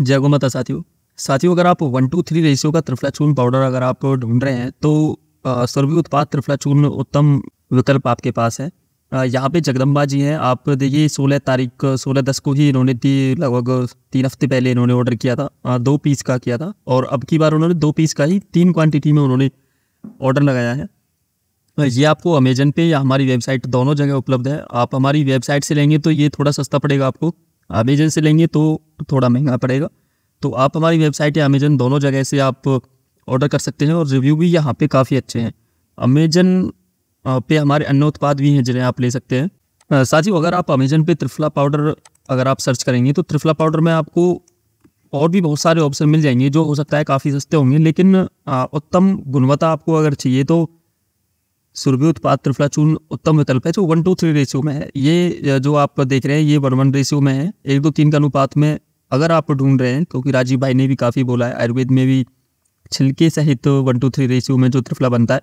जय गो माता साथियों साथियों अगर आप वन टू थ्री रेशियो का चूर्ण पाउडर अगर आप ढूंढ रहे हैं तो सर्वी उत्पाद चूर्ण उत्तम विकल्प आपके पास है यहाँ पे जगदम्बा जी हैं आप देखिए सोलह तारीख सोलह दस को ही इन्होंने दी लगभग तीन हफ्ते पहले इन्होंने ऑर्डर किया था आ, दो पीस का किया था और अब की बार उन्होंने दो पीस का ही तीन क्वांटिटी में उन्होंने ऑर्डर लगाया है ये आपको अमेजन पे या हमारी वेबसाइट दोनों जगह उपलब्ध है आप हमारी वेबसाइट से लेंगे तो ये थोड़ा सस्ता पड़ेगा आपको अमेजन से लेंगे तो थोड़ा महंगा पड़ेगा तो आप हमारी वेबसाइट या अमेजन दोनों जगह से आप ऑर्डर कर सकते हैं और रिव्यू भी यहाँ पे काफ़ी अच्छे हैं अमेजन पे हमारे अन्य उत्पाद भी हैं जिन्हें आप ले सकते हैं साथ ही अगर आप अमेजन पे त्रिफला पाउडर अगर आप सर्च करेंगे तो त्रिफला पाउडर में आपको और भी बहुत सारे ऑप्शन मिल जाएंगे जो हो सकता है काफ़ी सस्ते होंगे लेकिन उत्तम गुणवत्ता आपको अगर चाहिए तो सूर्य उत्पाद त्रिफलाचूर्ण उत्तम विकल्प है जो वन टू थ्री रेशियो में है ये जो आप देख रहे हैं ये वन वन रेशियो में है एक दो तीन के अनुपात में अगर आप ढूंढ रहे हैं क्योंकि राजीव भाई ने भी काफ़ी बोला है आयुर्वेद में भी छिलके सहित वन टू थ्री रेशियो में जो त्रिफला बनता है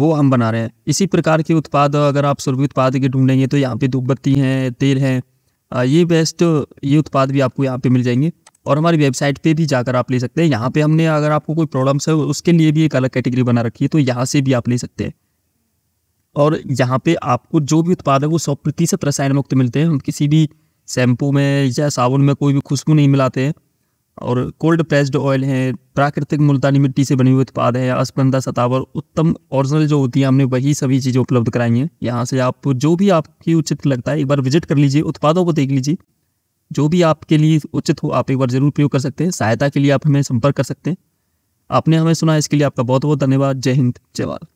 वो हम बना रहे हैं इसी प्रकार के उत्पाद अगर आप सूर्य उत्पाद के ढूंढेंगे तो यहाँ पे धूपबत्ती हैं तेल हैं ये बेस्ट ये उत्पाद भी आपको यहाँ पे मिल जाएंगे और हमारी वेबसाइट पे भी जाकर आप ले सकते हैं यहाँ पे हमने अगर आपको कोई प्रॉब्लम्स है उसके लिए भी एक अलग कैटेगरी बना रखी है तो यहाँ से भी आप ले सकते हैं और यहाँ पे आपको जो भी उत्पाद है वो सौ प्रतिशत रसायन मुक्त मिलते हैं हम किसी भी शैम्पू में या साबुन में कोई भी खुशबू नहीं मिलाते हैं और कोल्ड प्रेस्ड ऑयल हैं प्राकृतिक मुल्तानी मिट्टी से बने हुए उत्पाद हैं अस्पंदा सतावर उत्तम ओरिजिनल जो होती है हमने वही सभी चीज़ें उपलब्ध कराई हैं यहाँ से आप जो भी आपकी उचित लगता है एक बार विजिट कर लीजिए उत्पादों को देख लीजिए जो भी आपके लिए उचित हो आप एक बार ज़रूर प्रयोग कर सकते हैं सहायता के लिए आप हमें संपर्क कर सकते हैं आपने हमें सुना इसके लिए आपका बहुत बहुत धन्यवाद जय हिंद जय भारत